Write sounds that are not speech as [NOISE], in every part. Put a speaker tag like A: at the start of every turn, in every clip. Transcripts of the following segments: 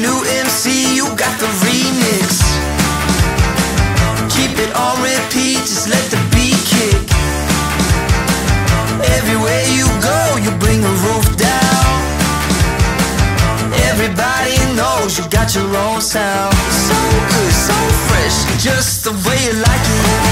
A: new MC, you got the remix. Keep it on repeat, just let the beat kick. Everywhere you go, you bring the roof down. Everybody knows you got your own sound. So good, so fresh, just the way you like it.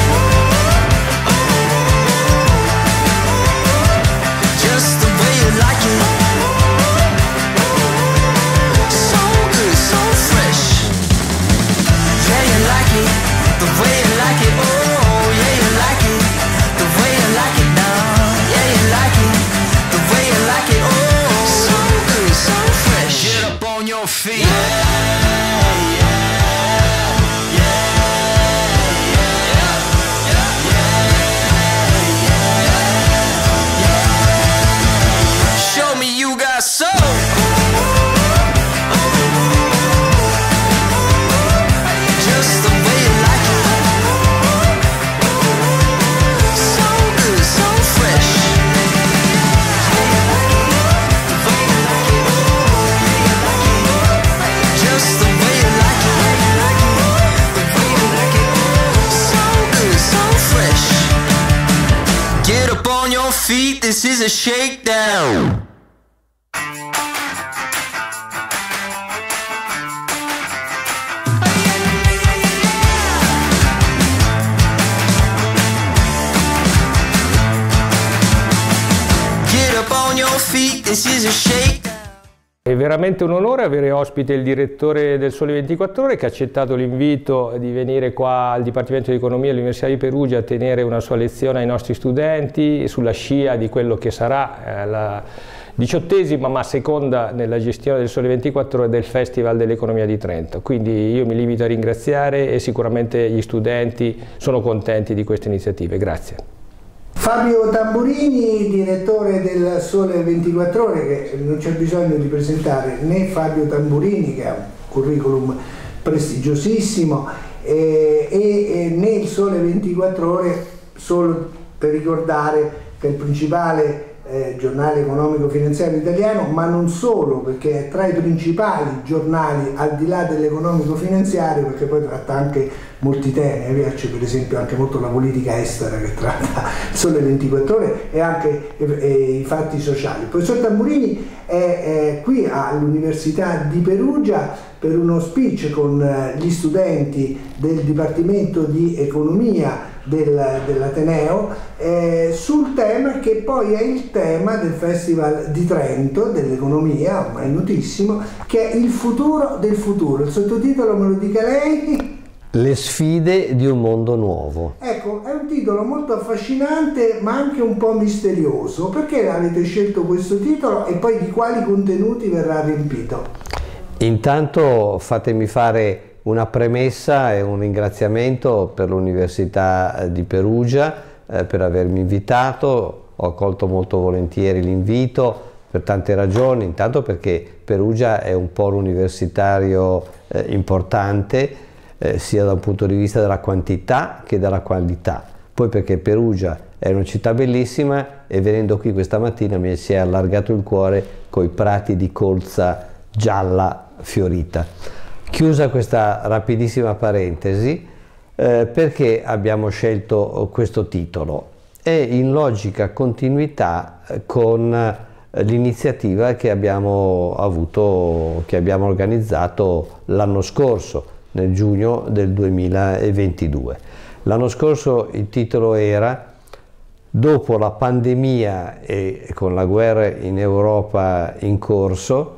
B: veramente un onore avere ospite il direttore del Sole 24 Ore che ha accettato l'invito di venire qua al Dipartimento di Economia dell'Università di Perugia a tenere una sua lezione ai nostri studenti sulla scia di quello che sarà eh, la diciottesima ma seconda nella gestione del Sole 24 Ore del Festival dell'Economia di Trento. Quindi io mi limito a ringraziare e sicuramente gli studenti sono contenti di queste iniziative. Grazie.
C: Fabio Tamburini, direttore del Sole 24 Ore, che non c'è bisogno di presentare né Fabio Tamburini, che ha un curriculum prestigiosissimo, eh, e, e né il Sole 24 Ore, solo per ricordare che è il principale eh, giornale economico-finanziario italiano, ma non solo, perché è tra i principali giornali, al di là dell'economico-finanziario, perché poi tratta anche molti temi, mi eh, piace per esempio anche molto la politica estera che tratta Sole 24 ore e anche e, e i fatti sociali. Il professor Tamburini è, è qui all'Università di Perugia per uno speech con eh, gli studenti del Dipartimento di Economia del, dell'Ateneo eh, sul tema che poi è il tema del Festival di Trento dell'economia, ormai notissimo, che è il futuro del futuro. Il sottotitolo me lo dica lei. [LAUGHS]
B: Le sfide di un mondo nuovo.
C: Ecco, è un titolo molto affascinante ma anche un po' misterioso. Perché avete scelto questo titolo e poi di quali contenuti verrà riempito?
B: Intanto fatemi fare una premessa e un ringraziamento per l'Università eh, di Perugia eh, per avermi invitato. Ho accolto molto volentieri l'invito per tante ragioni, intanto perché Perugia è un polo universitario eh, importante eh, sia da un punto di vista della quantità che della qualità. Poi perché Perugia è una città bellissima e venendo qui questa mattina mi si è allargato il cuore coi prati di colza gialla fiorita. Chiusa questa rapidissima parentesi, eh, perché abbiamo scelto eh, questo titolo? È in logica continuità eh, con eh, l'iniziativa che abbiamo avuto, che abbiamo organizzato l'anno scorso, nel giugno del 2022. L'anno scorso il titolo era Dopo la pandemia e con la guerra in Europa in corso,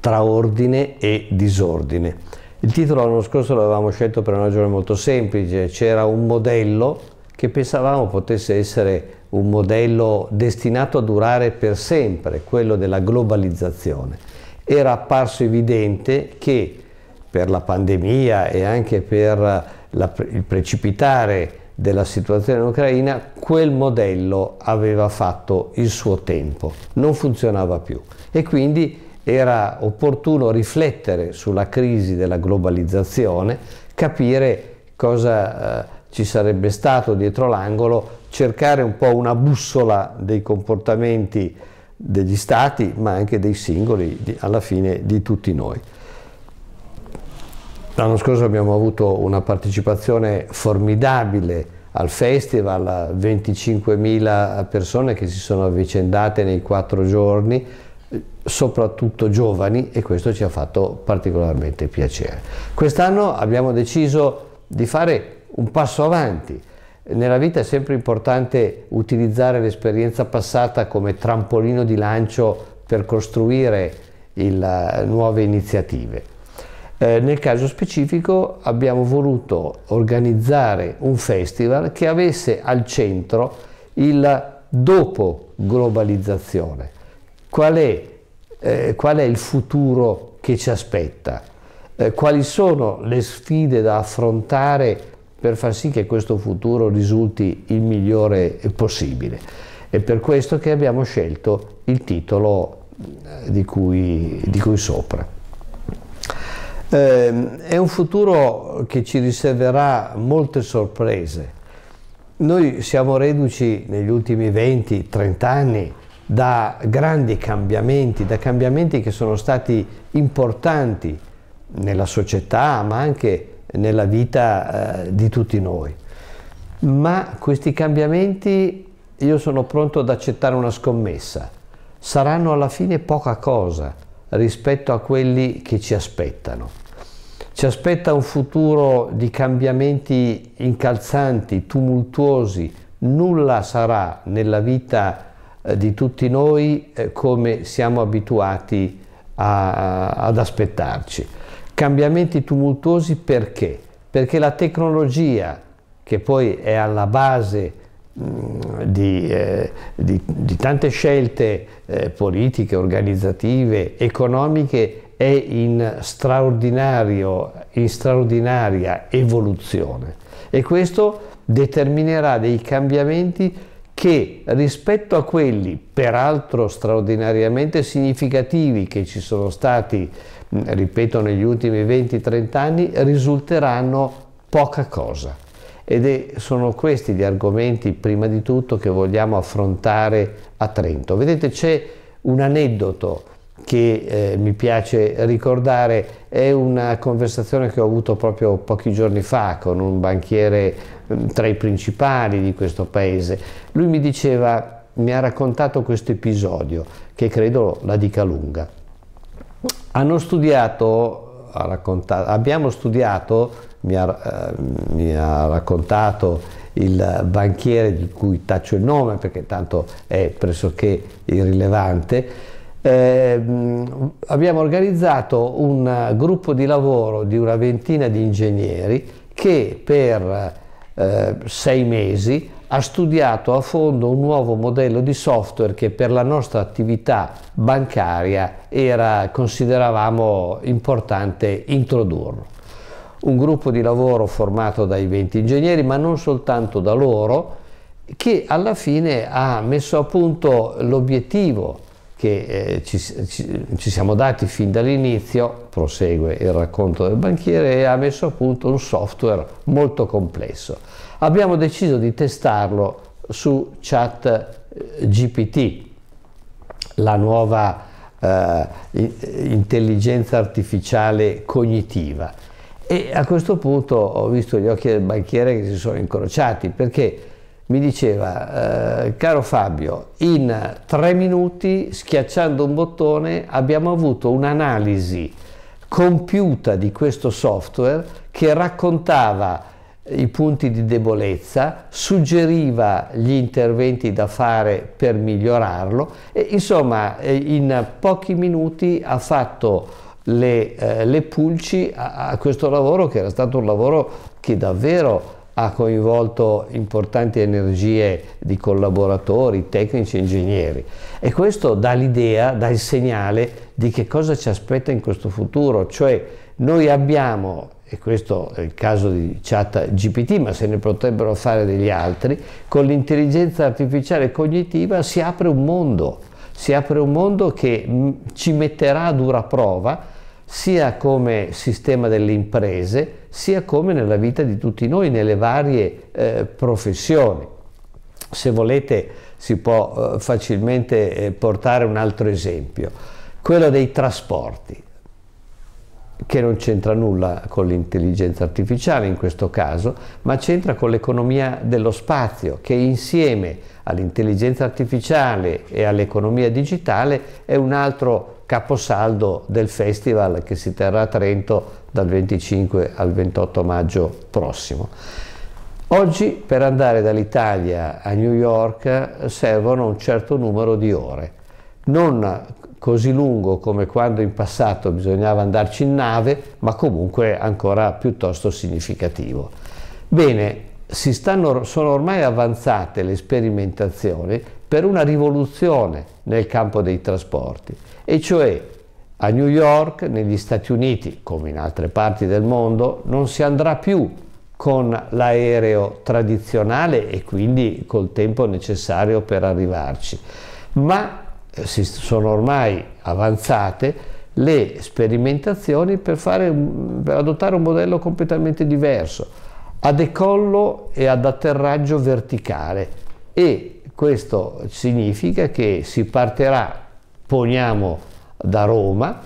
B: tra ordine e disordine. Il titolo l'anno scorso l'avevamo scelto per una ragione molto semplice, c'era un modello che pensavamo potesse essere un modello destinato a durare per sempre, quello della globalizzazione. Era apparso evidente che per la pandemia e anche per la, il precipitare della situazione in Ucraina, quel modello aveva fatto il suo tempo, non funzionava più e quindi era opportuno riflettere sulla crisi della globalizzazione, capire cosa eh, ci sarebbe stato dietro l'angolo, cercare un po' una bussola dei comportamenti degli stati, ma anche dei singoli, di, alla fine di tutti noi. L'anno scorso abbiamo avuto una partecipazione formidabile al festival, 25.000 persone che si sono avvicendate nei quattro giorni, soprattutto giovani e questo ci ha fatto particolarmente piacere. Quest'anno abbiamo deciso di fare un passo avanti. Nella vita è sempre importante utilizzare l'esperienza passata come trampolino di lancio per costruire il, eh, nuove iniziative. Eh, nel caso specifico abbiamo voluto organizzare un festival che avesse al centro il dopo globalizzazione. Qual è, eh, qual è il futuro che ci aspetta? Eh, quali sono le sfide da affrontare per far sì che questo futuro risulti il migliore possibile? È per questo che abbiamo scelto il titolo eh, di cui, di cui sopra. Eh, è un futuro che ci riserverà molte sorprese. Noi siamo reduci negli ultimi 20-30 anni da grandi cambiamenti, da cambiamenti che sono stati importanti nella società ma anche nella vita eh, di tutti noi. Ma questi cambiamenti io sono pronto ad accettare una scommessa. Saranno alla fine poca cosa rispetto a quelli che ci aspettano. Ci aspetta un futuro di cambiamenti incalzanti, tumultuosi, nulla sarà nella vita eh, di tutti noi eh, come siamo abituati a, ad aspettarci. Cambiamenti tumultuosi perché? Perché la tecnologia, che poi è alla base mm, di, eh, di, di, tante scelte eh, politiche, organizzative, economiche è in, in straordinaria evoluzione e questo determinerà dei cambiamenti che rispetto a quelli, peraltro straordinariamente significativi, che ci sono stati, ripeto, negli ultimi 20-30 anni, risulteranno poca cosa. Ed è, sono questi gli argomenti, prima di tutto, che vogliamo affrontare a Trento. Vedete, c'è un aneddoto che eh, mi piace ricordare è una conversazione che ho avuto proprio pochi giorni fa con un banchiere mm, tra i principali di questo paese. Lui mi diceva, mi ha raccontato questo episodio che credo la dica lunga. Hanno studiato, abbiamo studiato, mi ha, eh, mi ha raccontato il banchiere di cui taccio il nome perché tanto è pressoché irrilevante, eh, abbiamo organizzato un gruppo di lavoro di una ventina di ingegneri che per eh, sei mesi ha studiato a fondo un nuovo modello di software che per la nostra attività bancaria era, consideravamo importante introdurlo. Un gruppo di lavoro formato dai 20 ingegneri, ma non soltanto da loro, che alla fine ha messo a punto l'obiettivo che eh, ci, ci, ci siamo dati fin dall'inizio, prosegue il racconto del banchiere, e ha messo a punto un software molto complesso. Abbiamo deciso di testarlo su chat eh, GPT, la nuova eh, intelligenza artificiale cognitiva. E a questo punto ho visto gli occhi del banchiere che si sono incrociati perché mi diceva, eh, caro Fabio, in tre minuti schiacciando un bottone abbiamo avuto un'analisi compiuta di questo software che raccontava i punti di debolezza, suggeriva gli interventi da fare per migliorarlo e insomma eh, in pochi minuti ha fatto le, eh, le pulci a, a questo lavoro che era stato un lavoro che davvero ha coinvolto importanti energie di collaboratori, tecnici, e ingegneri e questo dà l'idea, dà il segnale di che cosa ci aspetta in questo futuro, cioè noi abbiamo, e questo è il caso di Chat GPT, ma se ne potrebbero fare degli altri, con l'intelligenza artificiale cognitiva si apre un mondo, si apre un mondo che mm, ci metterà a dura prova sia come sistema delle imprese, sia come nella vita di tutti noi, nelle varie eh, professioni. Se volete si può eh, facilmente eh, portare un altro esempio, quello dei trasporti, che non c'entra nulla con l'intelligenza artificiale in questo caso, ma c'entra con l'economia dello spazio, che insieme all'intelligenza artificiale e all'economia digitale è un altro caposaldo del festival che si terrà a Trento dal 25 al 28 maggio prossimo. Oggi per andare dall'Italia a New York servono un certo numero di ore, non così lungo come quando in passato bisognava andarci in nave, ma comunque ancora piuttosto significativo. Bene, stanno, sono ormai avanzate le sperimentazioni per una rivoluzione nel campo dei trasporti, e cioè a New York, negli Stati Uniti, come in altre parti del mondo, non si andrà più con l'aereo tradizionale e quindi col tempo necessario per arrivarci, ma eh, si sono ormai avanzate le sperimentazioni per, fare, per adottare un modello completamente diverso, a decollo e ad atterraggio verticale e questo significa che si partirà, poniamo da Roma,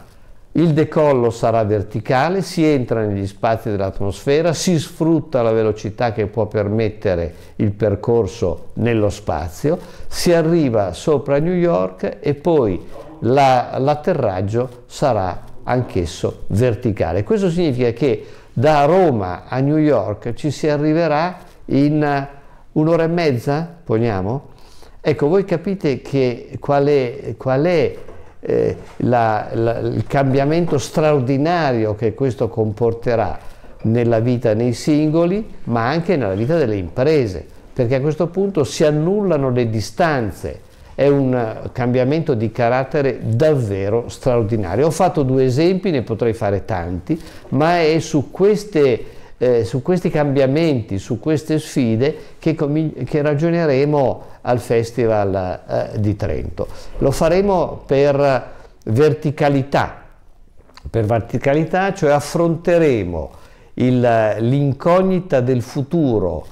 B: il decollo sarà verticale, si entra negli spazi dell'atmosfera, si sfrutta la velocità che può permettere il percorso nello spazio, si arriva sopra New York e poi la, l'atterraggio sarà anch'esso verticale. Questo significa che da Roma a New York ci si arriverà in uh, un'ora e mezza, poniamo? Ecco, voi capite che qual è, qual è eh, la, la, il cambiamento straordinario che questo comporterà nella vita nei singoli, ma anche nella vita delle imprese, perché a questo punto si annullano le distanze, è un eh, cambiamento di carattere davvero straordinario. Ho fatto due esempi, ne potrei fare tanti, ma è su queste eh, su questi cambiamenti, su queste sfide che, che ragioneremo al Festival eh, di Trento. Lo faremo per verticalità, per verticalità cioè affronteremo l'incognita del futuro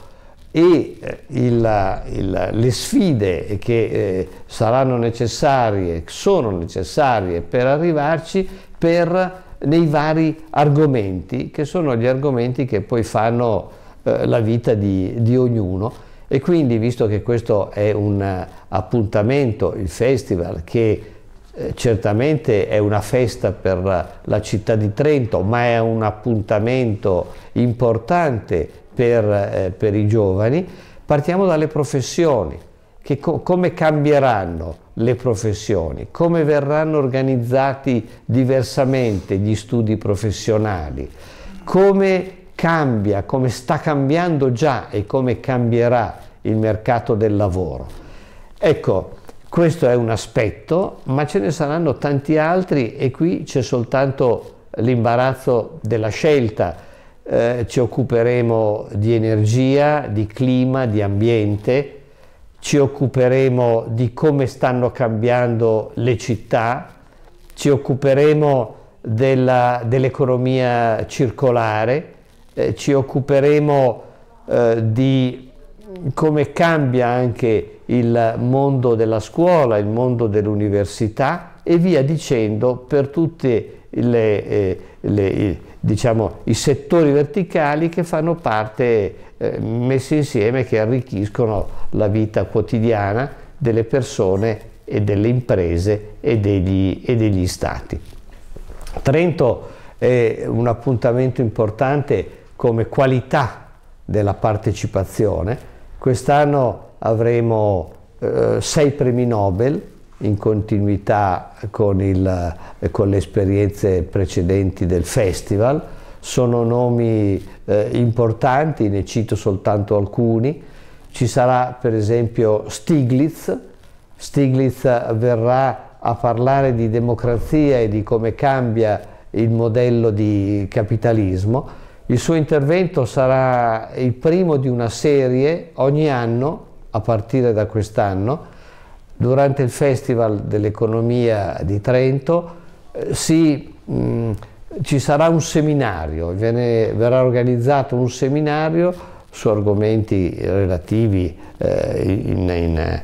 B: e eh, il, il, le sfide che eh, saranno necessarie, sono necessarie per arrivarci, per nei vari argomenti, che sono gli argomenti che poi fanno eh, la vita di, di, ognuno. E quindi, visto che questo è un eh, appuntamento, il festival, che eh, certamente è una festa per la città di Trento, ma è un appuntamento importante per, eh, per i giovani, partiamo dalle professioni, che co come cambieranno le professioni, come verranno organizzati diversamente gli studi professionali, come cambia, come sta cambiando già e come cambierà il mercato del lavoro. Ecco, questo è un aspetto, ma ce ne saranno tanti altri e qui c'è soltanto l'imbarazzo della scelta. Eh, ci occuperemo di energia, di clima, di ambiente, ci occuperemo di come stanno cambiando le città, ci occuperemo dell'economia circolare, eh, ci occuperemo eh, di come cambia anche il mondo della scuola, il mondo dell'università e via dicendo per tutti eh, diciamo, i settori verticali che fanno parte eh, messe insieme che arricchiscono la vita quotidiana delle persone e delle imprese e degli, e degli stati. Trento è un appuntamento importante come qualità della partecipazione. Quest'anno avremo eh, sei premi Nobel in continuità con, il, eh, con le esperienze precedenti del festival sono nomi eh, importanti, ne cito soltanto alcuni. Ci sarà per esempio Stiglitz, Stiglitz verrà a parlare di democrazia e di come cambia il modello di capitalismo. Il suo intervento sarà il primo di una serie ogni anno, a partire da quest'anno, durante il Festival dell'Economia di Trento, eh, si mh, mm, ci sarà un seminario, viene, verrà organizzato un seminario su argomenti relativi eh, in, in, eh,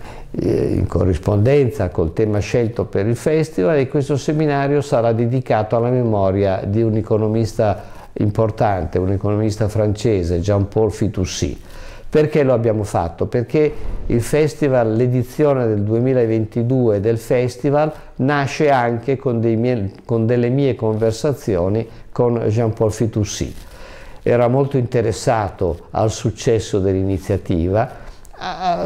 B: in, corrispondenza col tema scelto per il festival e questo seminario sarà dedicato alla memoria di un economista importante, un economista francese, Jean-Paul Fitoussi. Perché lo abbiamo fatto? Perché il festival, l'edizione del 2022 del festival nasce anche con, mie, con delle mie conversazioni con Jean-Paul Fitoussi. Era molto interessato al successo dell'iniziativa,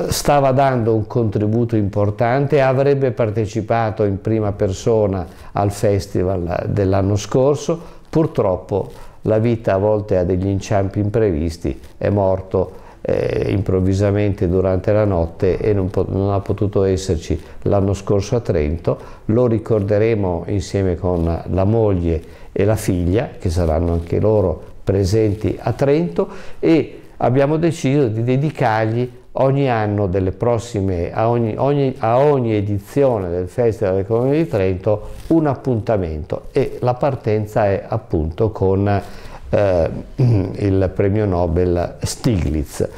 B: stava dando un contributo importante, avrebbe partecipato in prima persona al festival dell'anno scorso, purtroppo la vita a volte ha degli inciampi imprevisti, è morto eh, improvvisamente durante la notte e non, non ha potuto esserci l'anno scorso a Trento. Lo ricorderemo insieme con la moglie e la figlia, che saranno anche loro presenti a Trento, e abbiamo deciso di dedicargli ogni anno prossime, a, ogni, ogni, a ogni edizione del Festival del Comune di Trento un appuntamento e la partenza è appunto con eh, [CLEARS THROAT] il premio Nobel Stiglitz.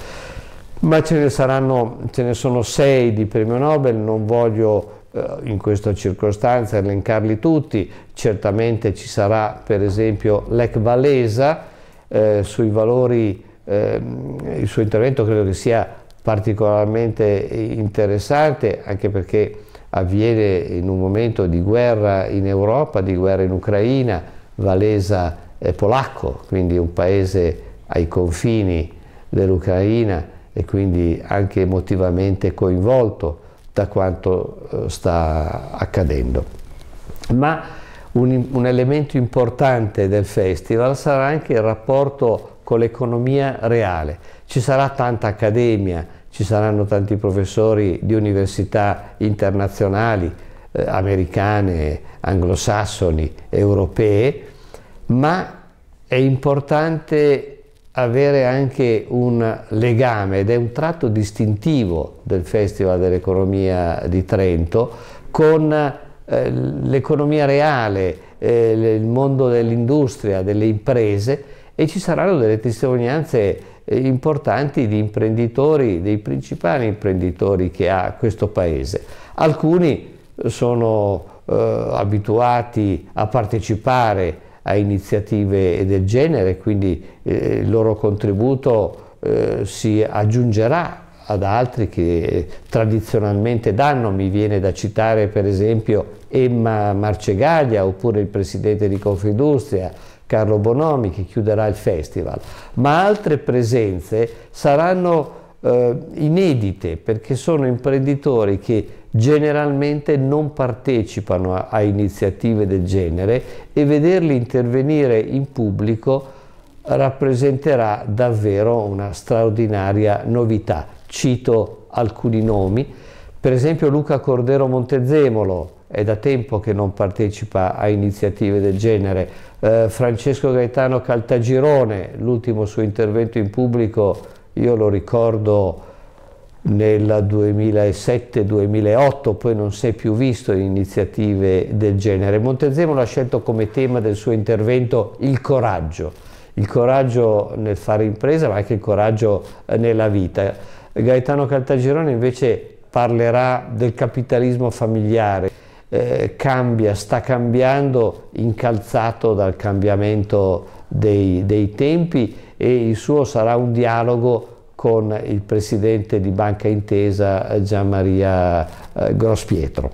B: Ma ce ne, saranno, ce ne sono sei di premio Nobel, non voglio eh, in questa circostanza elencarli tutti, certamente ci sarà per esempio Lech Valesa eh, sui valori, eh, il suo intervento credo che sia particolarmente interessante anche perché avviene in un momento di guerra in Europa, di guerra in Ucraina, Valesa eh, polacco, quindi un paese ai confini dell'Ucraina e quindi anche emotivamente coinvolto da quanto eh, sta accadendo. Ma un, un elemento importante del festival sarà anche il rapporto con l'economia reale. Ci sarà tanta accademia, ci saranno tanti professori di università internazionali, eh, americane, anglosassoni, europee, ma è importante avere anche un legame ed è un tratto distintivo del Festival dell'Economia di Trento con eh, l'economia reale, eh, il mondo dell'industria, delle imprese e ci saranno delle testimonianze eh, importanti di imprenditori, dei principali imprenditori che ha questo paese. Alcuni sono abituati a partecipare a iniziative del genere, quindi eh, il loro contributo eh, si aggiungerà ad altri che tradizionalmente danno, mi viene da citare per esempio Emma Marcegaglia oppure il presidente di Confindustria Carlo Bonomi che chiuderà il festival, ma altre presenze saranno eh, inedite perché sono imprenditori che generalmente non partecipano a, a iniziative del genere e vederli intervenire in pubblico rappresenterà davvero una straordinaria novità. Cito alcuni nomi, per esempio Luca Cordero Montezemolo, è da tempo che non partecipa a iniziative del genere, eh, Francesco Gaetano Caltagirone, l'ultimo suo intervento in pubblico, io lo ricordo nel 2007-2008, poi non si è più visto iniziative del genere. Montezemolo ha scelto come tema del suo intervento il coraggio, il coraggio nel fare impresa ma anche il coraggio eh, nella vita. Gaetano Caltagirone invece parlerà del capitalismo familiare, eh, cambia, sta cambiando incalzato dal cambiamento dei, dei tempi e il suo sarà un dialogo con il presidente di Banca Intesa eh, Gianmaria eh, Grospietro.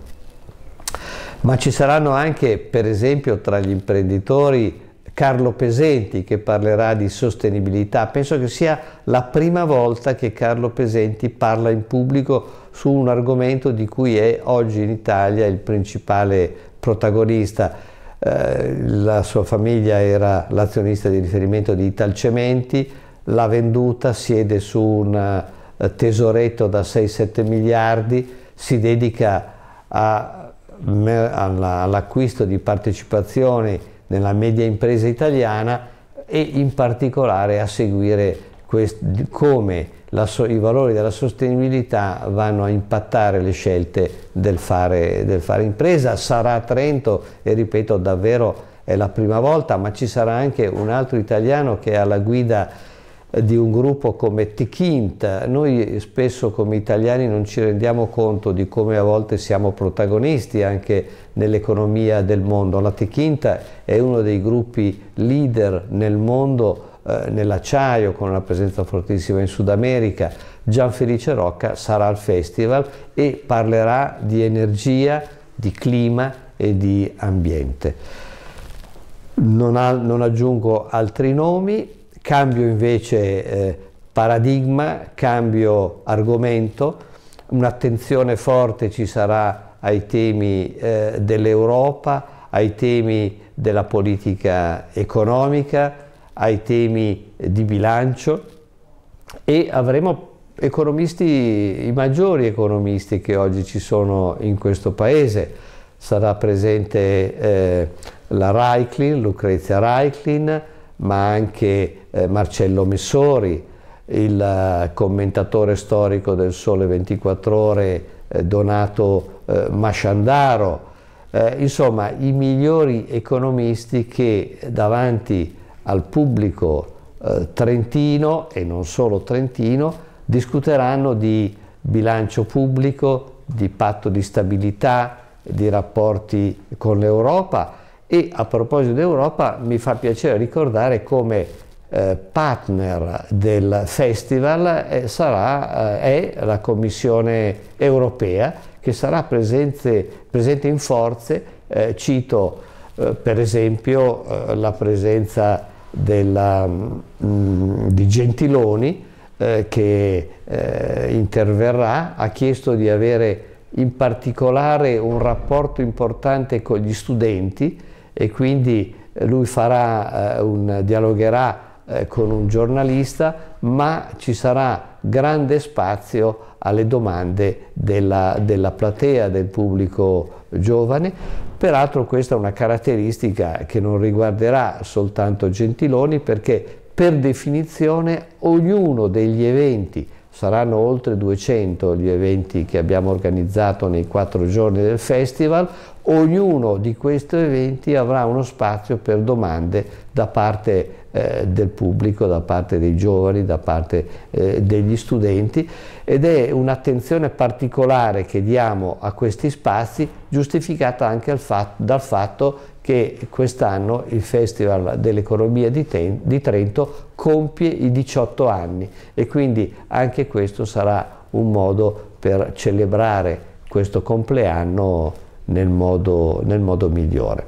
B: Ma ci saranno anche, per esempio, tra gli imprenditori Carlo Pesenti che parlerà di sostenibilità. Penso che sia la prima volta che Carlo Pesenti parla in pubblico su un argomento di cui è oggi in Italia il principale protagonista. Eh, la sua famiglia era l'azionista di riferimento di Italcementi, la venduta siede su un eh, tesoretto da 6-7 miliardi, si dedica all'acquisto di partecipazioni nella media impresa italiana e in particolare a seguire come so i valori della sostenibilità vanno a impattare le scelte del fare, del fare impresa. Sarà a Trento e ripeto davvero è la prima volta, ma ci sarà anche un altro italiano che è alla guida di un gruppo come Tiquinta. Noi spesso come italiani non ci rendiamo conto di come a volte siamo protagonisti anche nell'economia del mondo. La Tiquinta è uno dei gruppi leader nel mondo eh, nell'acciaio con una presenza fortissima in Sud America. Gianfelice Rocca sarà al festival e parlerà di energia, di clima e di ambiente. non, ha, non aggiungo altri nomi, cambio invece eh, paradigma, cambio argomento, un'attenzione forte ci sarà ai temi eh, dell'Europa, ai temi della politica economica, ai temi di bilancio e avremo economisti, i maggiori economisti che oggi ci sono in questo paese. Sarà presente eh, la Reiklin, Lucrezia Reiklin, ma anche eh, Marcello Missori, il eh, commentatore storico del Sole 24 Ore eh, Donato eh, Masciandaro, eh, insomma i migliori economisti che davanti al pubblico eh, trentino e non solo trentino discuteranno di bilancio pubblico, di patto di stabilità, di rapporti con l'Europa e a proposito d'Europa mi fa piacere ricordare come eh, partner del festival eh, sarà, eh, è la Commissione europea che sarà presente, presente in forze, eh, cito eh, per esempio eh, la presenza della, mh, mm, di Gentiloni che interverrà, ha chiesto di avere in particolare un rapporto importante con gli studenti e quindi eh, lui farà, eh, un, dialogherà eh, con un giornalista, ma ci sarà grande spazio alle domande della, della, platea, del pubblico giovane. Peraltro questa è una caratteristica che non riguarderà soltanto Gentiloni perché per definizione ognuno degli eventi, saranno oltre 200 gli eventi che abbiamo organizzato nei quattro giorni del festival, ognuno di questi eventi avrà uno spazio per domande da parte eh, del pubblico, da parte dei giovani, da parte eh, degli studenti ed è un'attenzione particolare che diamo a questi spazi giustificata anche fatto, dal fatto che quest'anno il Festival dell'Economia di, di Trento compie i 18 anni e quindi anche questo sarà un modo per celebrare questo compleanno nel modo, nel modo migliore.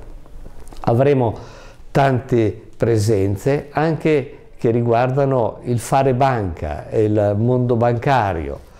B: Avremo tante presenze anche che riguardano il fare banca e il mondo bancario.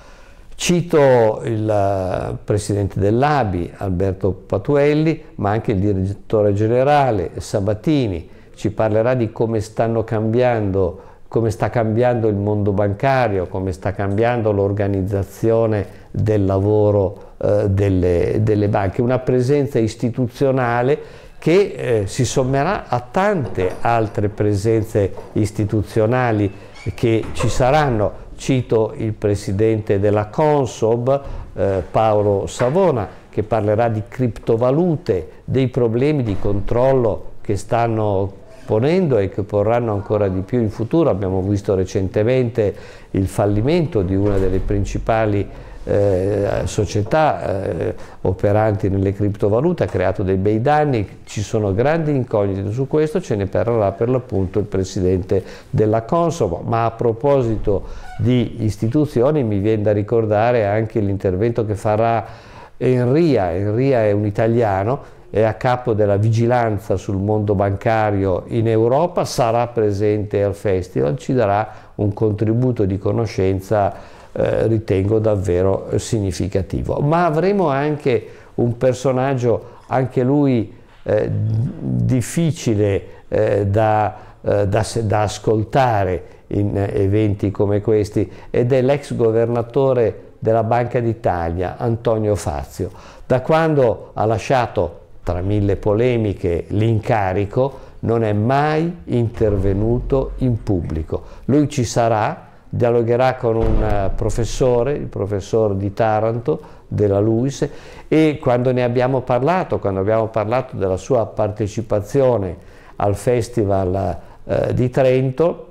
B: Cito il eh, presidente dell'ABI, Alberto Patuelli, ma anche il direttore generale Sabatini, ci parlerà di come stanno cambiando, come sta cambiando il mondo bancario, come sta cambiando l'organizzazione del lavoro eh, delle, delle, banche, una presenza istituzionale che eh, si sommerà a tante altre presenze istituzionali che ci saranno. Cito il presidente della Consob, eh, Paolo Savona, che parlerà di criptovalute, dei problemi di controllo che stanno ponendo e che porranno ancora di più in futuro. Abbiamo visto recentemente il fallimento di una delle principali eh, società eh, operanti nelle criptovalute ha creato dei bei danni, ci sono grandi incognite su questo, ce ne parlerà per l'appunto il presidente della Consob, ma a proposito di istituzioni mi viene da ricordare anche l'intervento che farà Enria, Enria è un italiano è a capo della vigilanza sul mondo bancario in Europa, sarà presente al festival, ci darà un contributo di conoscenza eh, ritengo davvero significativo. Ma avremo anche un personaggio, anche lui eh, difficile eh, da, eh, da, da ascoltare in eventi come questi, ed è l'ex governatore della Banca d'Italia, Antonio Fazio. Da quando ha lasciato, tra mille polemiche, l'incarico, non è mai intervenuto in pubblico. Lui ci sarà, dialogherà con un eh, professore, il professor di Taranto, della Luis, e quando ne abbiamo parlato, quando abbiamo parlato della sua partecipazione al Festival eh, di Trento,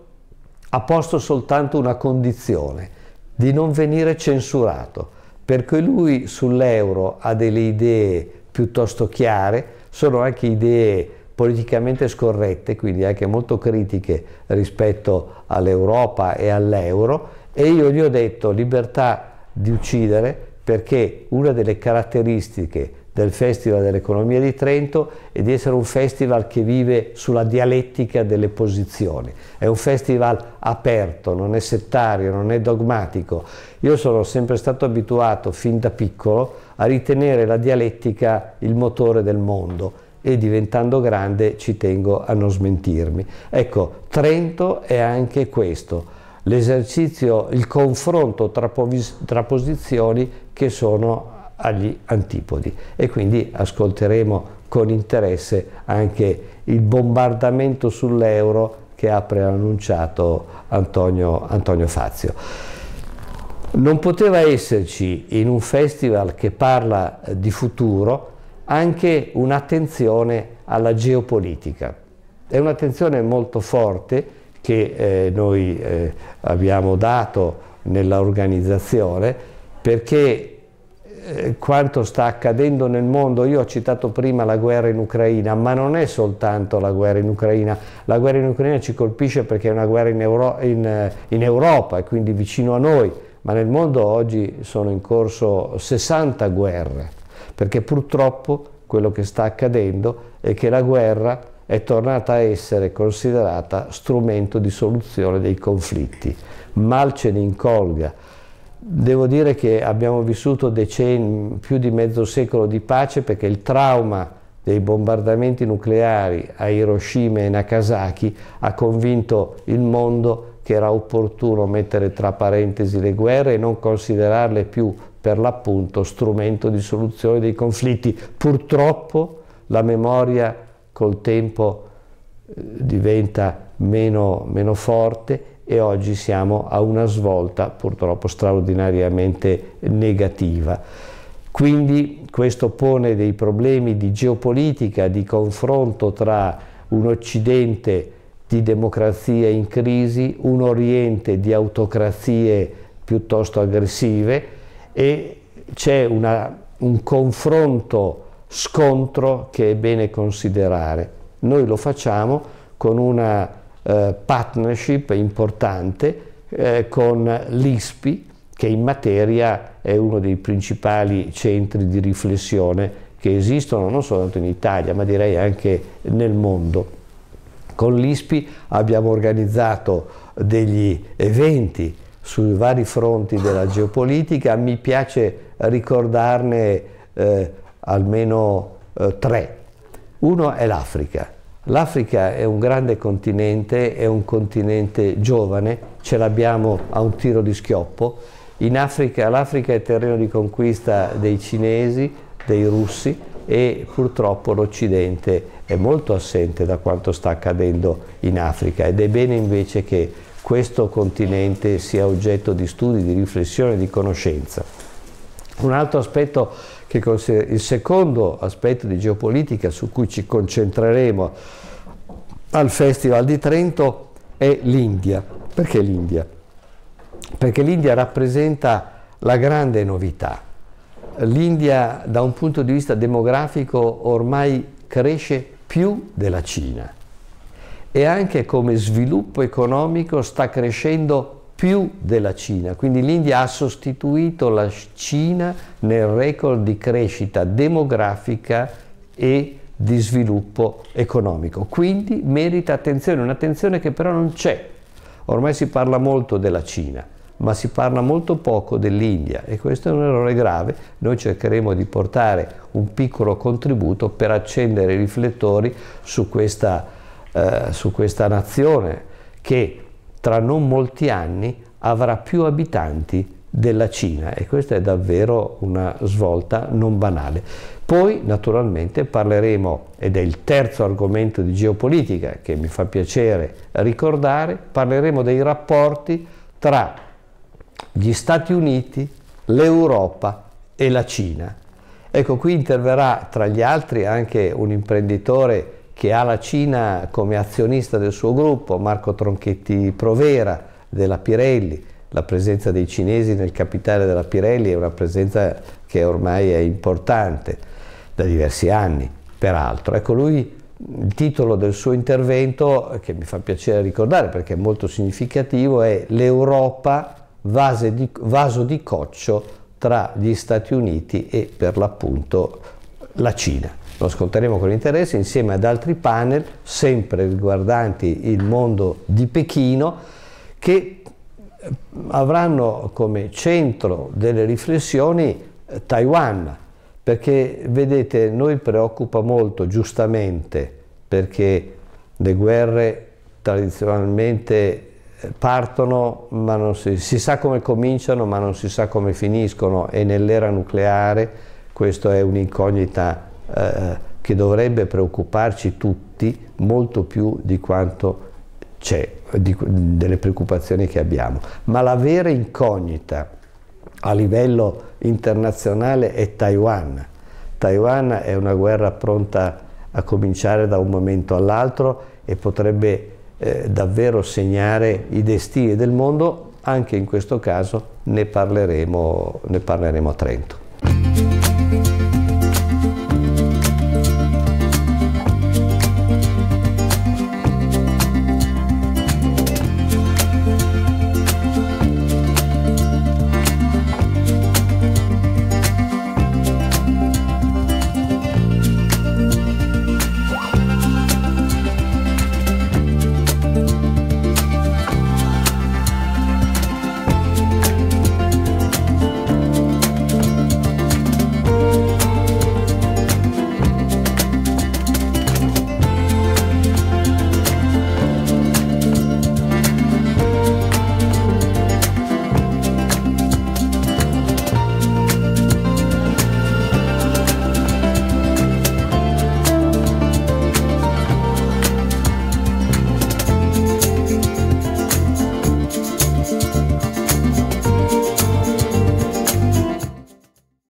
B: ha posto soltanto una condizione, di non venire censurato, perché lui sull'euro ha delle idee piuttosto chiare, sono anche idee politicamente scorrette, quindi anche molto critiche rispetto all'Europa e all'euro e io gli ho detto libertà di uccidere perché una delle caratteristiche del Festival dell'Economia di Trento è di essere un festival che vive sulla dialettica delle posizioni. È un festival aperto, non è settario, non è dogmatico. Io sono sempre stato abituato fin da piccolo a ritenere la dialettica il motore del mondo e diventando grande ci tengo a non smentirmi. Ecco, Trento è anche questo, l'esercizio, il confronto tra, tra posizioni che sono agli antipodi e quindi ascolteremo con interesse anche il bombardamento sull'euro che ha preannunciato Antonio, Antonio Fazio. Non poteva esserci in un festival che parla di futuro anche un'attenzione alla geopolitica. È un'attenzione molto forte che eh, noi eh, abbiamo dato nell'organizzazione perché eh, quanto sta accadendo nel mondo, io ho citato prima la guerra in Ucraina, ma non è soltanto la guerra in Ucraina, la guerra in Ucraina ci colpisce perché è una guerra in, Euro in, eh, in Europa e quindi vicino a noi, ma nel mondo oggi sono in corso 60 guerre perché purtroppo quello che sta accadendo è che la guerra è tornata a essere considerata strumento di soluzione dei conflitti. Mal ce ne incolga. Devo dire che abbiamo vissuto decenni, più di mezzo secolo di pace perché il trauma dei bombardamenti nucleari a Hiroshima e Nagasaki ha convinto il mondo che era opportuno mettere tra parentesi le guerre e non considerarle più per l'appunto strumento di soluzione dei conflitti. Purtroppo la memoria col tempo eh, diventa meno, meno forte e oggi siamo a una svolta purtroppo straordinariamente negativa. Quindi questo pone dei problemi di geopolitica, di confronto tra un Occidente di democrazia in crisi, un Oriente di autocrazie piuttosto aggressive, e c'è un confronto, scontro che è bene considerare. Noi lo facciamo con una eh, partnership importante eh, con l'ISPI, che in materia è uno dei principali centri di riflessione che esistono non soltanto in Italia, ma direi anche nel mondo. Con l'ISPI abbiamo organizzato degli eventi sui vari fronti della geopolitica, mi piace ricordarne eh, almeno eh, tre. Uno è l'Africa. L'Africa è un grande continente, è un continente giovane, ce l'abbiamo a un tiro di schioppo. In Africa l'Africa è terreno di conquista dei cinesi, dei russi e purtroppo l'Occidente è molto assente da quanto sta accadendo in Africa ed è bene invece che questo continente sia oggetto di studi, di riflessione, di conoscenza. Un altro aspetto che consider- il secondo aspetto di geopolitica su cui ci concentreremo al Festival di Trento è l'India. Perché l'India? Perché l'India rappresenta la grande novità. L'India da un punto di vista demografico ormai cresce più della Cina e anche come sviluppo economico sta crescendo più della Cina, quindi l'India ha sostituito la Cina nel record di crescita demografica e di sviluppo economico. Quindi merita attenzione, un'attenzione che però non c'è. Ormai si parla molto della Cina, ma si parla molto poco dell'India e questo è un errore grave. Noi cercheremo di portare un piccolo contributo per accendere i riflettori su questa eh, su questa nazione che tra non molti anni avrà più abitanti della Cina e questa è davvero una svolta non banale. Poi naturalmente parleremo, ed è il terzo argomento di geopolitica che mi fa piacere ricordare, parleremo dei rapporti tra gli Stati Uniti, l'Europa e la Cina. Ecco, qui interverrà tra gli altri anche un imprenditore che ha la Cina come azionista del suo gruppo, Marco Tronchetti Provera della Pirelli, la presenza dei cinesi nel capitale della Pirelli è una presenza che ormai è importante da diversi anni, peraltro. Ecco, lui il titolo del suo intervento, che mi fa piacere ricordare perché è molto significativo, è L'Europa di, vaso di coccio tra gli Stati Uniti e per l'appunto la Cina. Lo ascolteremo con interesse insieme ad altri panel, sempre riguardanti il mondo di Pechino, che eh, avranno come centro delle riflessioni eh, Taiwan, perché vedete noi preoccupa molto giustamente perché le guerre tradizionalmente eh, partono ma non si, si sa come cominciano ma non si sa come finiscono e nell'era nucleare questo è un'incognita eh, che dovrebbe preoccuparci tutti molto più di quanto c'è, delle preoccupazioni che abbiamo. Ma la vera incognita a livello internazionale è Taiwan. Taiwan è una guerra pronta a cominciare da un momento all'altro e potrebbe eh, davvero segnare i destini del mondo, anche in questo caso ne parleremo, ne parleremo a Trento.